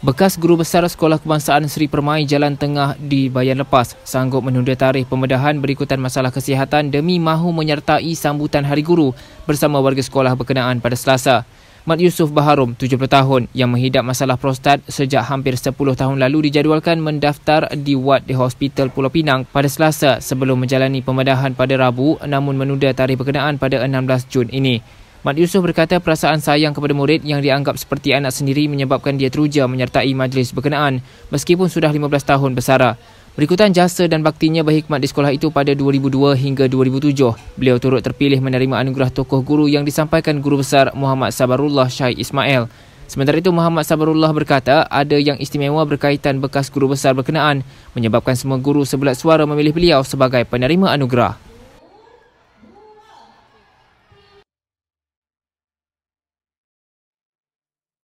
Bekas guru besar Sekolah Kebangsaan Seri Permai Jalan Tengah di Bayan Lepas sanggup menunda tarikh pembedahan berikutan masalah kesihatan demi mahu menyertai sambutan Hari Guru bersama warga sekolah berkenaan pada Selasa. Mat Yusuf Baharum, 70 tahun, yang menghidap masalah prostat sejak hampir 10 tahun lalu dijadualkan mendaftar di Wad di Hospital Pulau Pinang pada Selasa sebelum menjalani pembedahan pada Rabu namun menunda tarikh berkenaan pada 16 Jun ini. Mat Yusof berkata perasaan sayang kepada murid yang dianggap seperti anak sendiri menyebabkan dia teruja menyertai majlis berkenaan meskipun sudah 15 tahun bersara. Berikutan jasa dan baktinya berkhidmat di sekolah itu pada 2002 hingga 2007, beliau turut terpilih menerima anugerah tokoh guru yang disampaikan guru besar Muhammad Sabarullah Syai Ismail. Sementara itu Muhammad Sabarullah berkata ada yang istimewa berkaitan bekas guru besar berkenaan menyebabkan semua guru sebelah suara memilih beliau sebagai penerima anugerah.